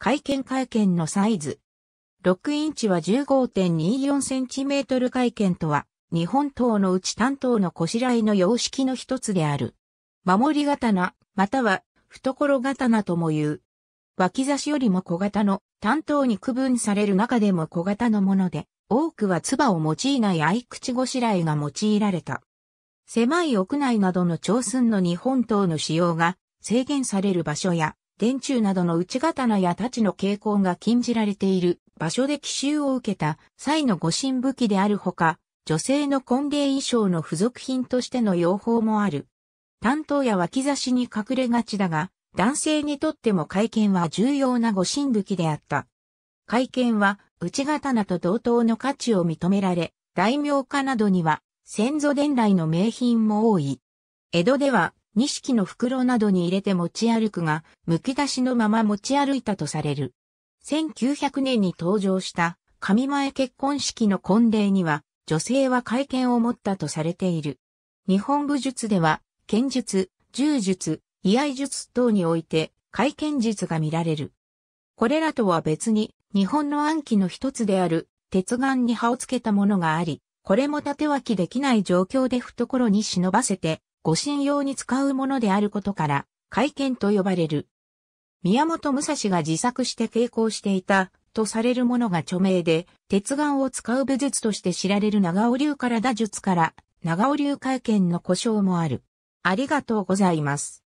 会見会見のサイズ。6インチは 15.24cm 会見とは、日本刀のうち担当のこしらえの様式の一つである。守り刀、または懐刀とも言う。脇差しよりも小型の担当に区分される中でも小型のもので、多くは唾を用いない合口ごしらえが用いられた。狭い屋内などの長寸の日本刀の使用が制限される場所や電柱などの内刀や太刀の傾向が禁じられている場所で奇襲を受けた際の護身武器であるほか、女性の婚礼衣装の付属品としての用法もある。担当や脇差しに隠れがちだが、男性にとっても会見は重要な護身武器であった。会見は内刀と同等の価値を認められ、大名家などには先祖伝来の名品も多い。江戸では錦の袋などに入れて持ち歩くが、剥き出しのまま持ち歩いたとされる。1900年に登場した神前結婚式の婚礼には、女性は会見を持ったとされている。日本武術では、剣術、柔術、居合術等において、会見術が見られる。これらとは別に、日本の暗記の一つである、鉄眼に刃をつけたものがあり、これも縦脇できない状況で懐に忍ばせて、護身用に使うものであることから、会見と呼ばれる。宮本武蔵が自作して傾向していたとされるものが著名で、鉄眼を使う武術として知られる長尾流から打術から、長尾流会見の故障もある。ありがとうございます。